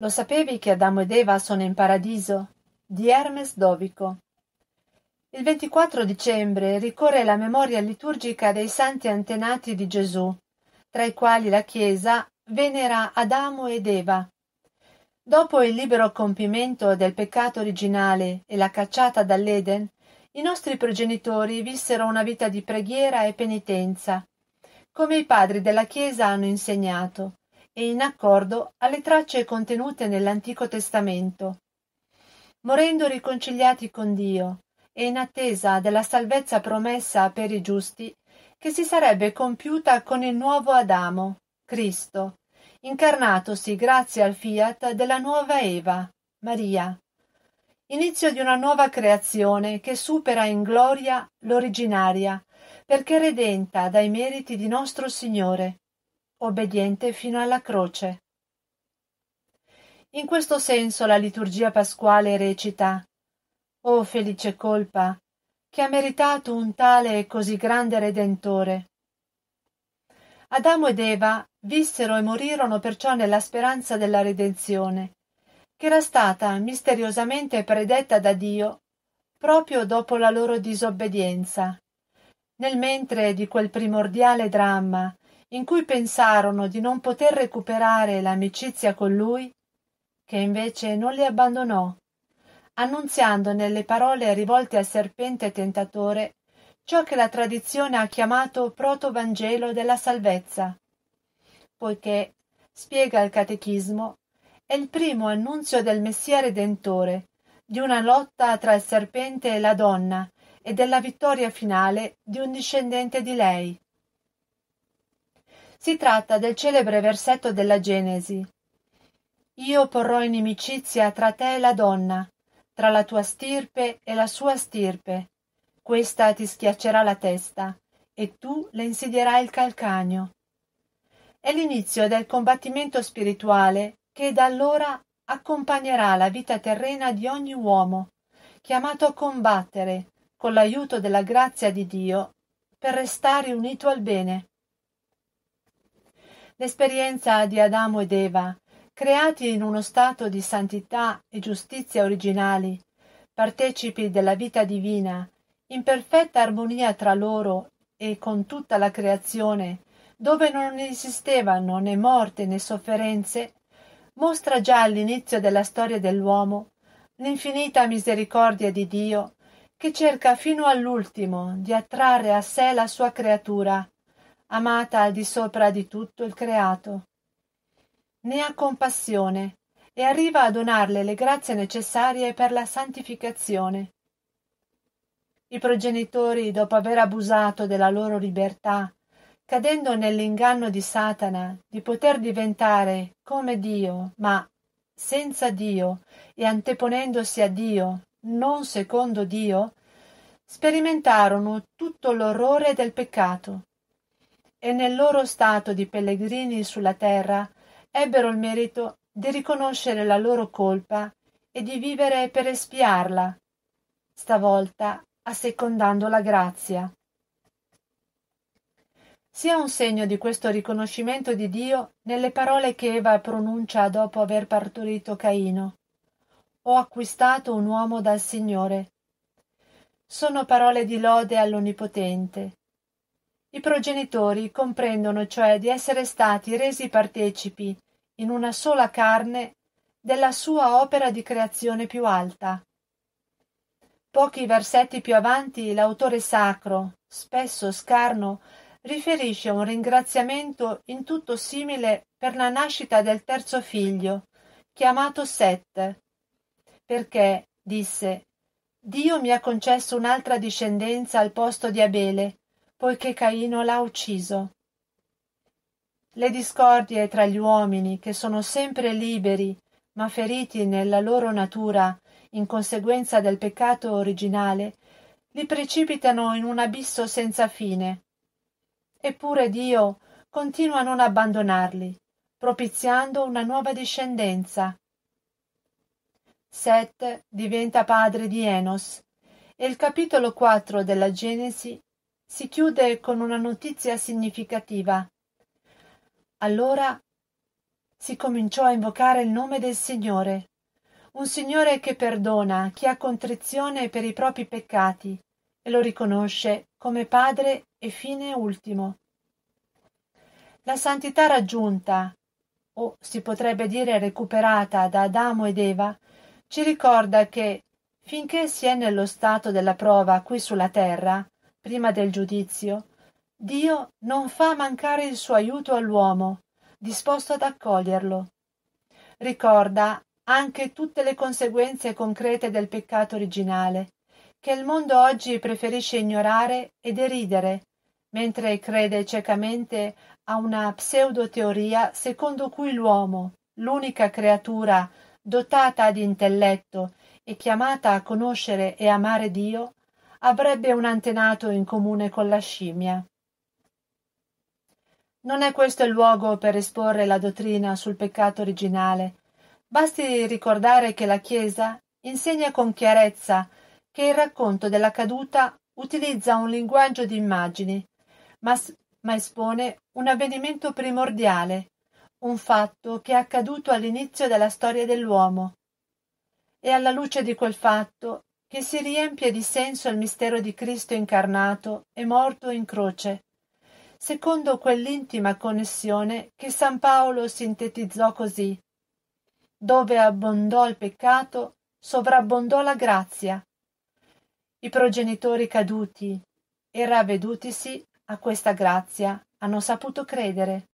Lo sapevi che Adamo ed Eva sono in paradiso? Di Hermes Dovico. Il 24 dicembre ricorre la memoria liturgica dei santi antenati di Gesù, tra i quali la Chiesa venera Adamo ed Eva. Dopo il libero compimento del peccato originale e la cacciata dall'Eden, i nostri progenitori vissero una vita di preghiera e penitenza, come i padri della Chiesa hanno insegnato, e in accordo alle tracce contenute nell'Antico Testamento. Morendo riconciliati con Dio e in attesa della salvezza promessa per i giusti, che si sarebbe compiuta con il nuovo Adamo, Cristo, incarnatosi grazie al fiat della nuova Eva, Maria. Inizio di una nuova creazione che supera in gloria l'originaria, perché redenta dai meriti di nostro Signore obbediente fino alla croce. In questo senso la liturgia pasquale recita O oh felice colpa, che ha meritato un tale e così grande Redentore. Adamo ed Eva vissero e morirono perciò nella speranza della redenzione, che era stata misteriosamente predetta da Dio proprio dopo la loro disobbedienza, nel mentre di quel primordiale dramma in cui pensarono di non poter recuperare l'amicizia con lui, che invece non li abbandonò, annunziando nelle parole rivolte al serpente tentatore ciò che la tradizione ha chiamato protovangelo della salvezza, poiché, spiega il catechismo, è il primo annunzio del Messia Redentore, di una lotta tra il serpente e la donna e della vittoria finale di un discendente di lei. Si tratta del celebre versetto della Genesi. Io porrò inimicizia tra te e la donna, tra la tua stirpe e la sua stirpe. Questa ti schiaccerà la testa e tu le insidierai il calcagno. È l'inizio del combattimento spirituale che da allora accompagnerà la vita terrena di ogni uomo, chiamato a combattere, con l'aiuto della grazia di Dio, per restare unito al bene l'esperienza di Adamo ed Eva, creati in uno stato di santità e giustizia originali, partecipi della vita divina, in perfetta armonia tra loro e con tutta la creazione, dove non esistevano né morte né sofferenze, mostra già all'inizio della storia dell'uomo l'infinita misericordia di Dio che cerca fino all'ultimo di attrarre a sé la sua creatura amata al di sopra di tutto il creato. Ne ha compassione e arriva a donarle le grazie necessarie per la santificazione. I progenitori, dopo aver abusato della loro libertà, cadendo nell'inganno di Satana di poter diventare come Dio, ma senza Dio e anteponendosi a Dio, non secondo Dio, sperimentarono tutto l'orrore del peccato e nel loro stato di pellegrini sulla terra ebbero il merito di riconoscere la loro colpa e di vivere per espiarla, stavolta assecondando la grazia. Sia un segno di questo riconoscimento di Dio nelle parole che Eva pronuncia dopo aver partorito Caino. Ho acquistato un uomo dal Signore. Sono parole di lode all'Onnipotente i progenitori comprendono cioè di essere stati resi partecipi, in una sola carne, della sua opera di creazione più alta. Pochi versetti più avanti l'autore sacro, spesso scarno, riferisce un ringraziamento in tutto simile per la nascita del terzo figlio, chiamato Set, perché, disse, Dio mi ha concesso un'altra discendenza al posto di Abele, poiché Caino l'ha ucciso. Le discordie tra gli uomini, che sono sempre liberi, ma feriti nella loro natura in conseguenza del peccato originale, li precipitano in un abisso senza fine. Eppure Dio continua a non abbandonarli, propiziando una nuova discendenza. Set diventa padre di Enos e il capitolo 4 della Genesi si chiude con una notizia significativa. Allora si cominciò a invocare il nome del Signore, un Signore che perdona chi ha contrizione per i propri peccati e lo riconosce come Padre e fine ultimo. La santità raggiunta, o si potrebbe dire recuperata da Adamo ed Eva, ci ricorda che, finché si è nello stato della prova qui sulla terra, prima del giudizio, Dio non fa mancare il suo aiuto all'uomo, disposto ad accoglierlo. Ricorda anche tutte le conseguenze concrete del peccato originale, che il mondo oggi preferisce ignorare e deridere, mentre crede ciecamente a una pseudoteoria secondo cui l'uomo, l'unica creatura dotata di intelletto e chiamata a conoscere e amare Dio, avrebbe un antenato in comune con la scimmia. Non è questo il luogo per esporre la dottrina sul peccato originale. Basti ricordare che la Chiesa insegna con chiarezza che il racconto della caduta utilizza un linguaggio di immagini, ma, ma espone un avvenimento primordiale, un fatto che è accaduto all'inizio della storia dell'uomo. E alla luce di quel fatto che si riempie di senso il mistero di Cristo incarnato e morto in croce, secondo quell'intima connessione che San Paolo sintetizzò così. Dove abbondò il peccato, sovrabbondò la grazia. I progenitori caduti e ravvedutisi a questa grazia hanno saputo credere.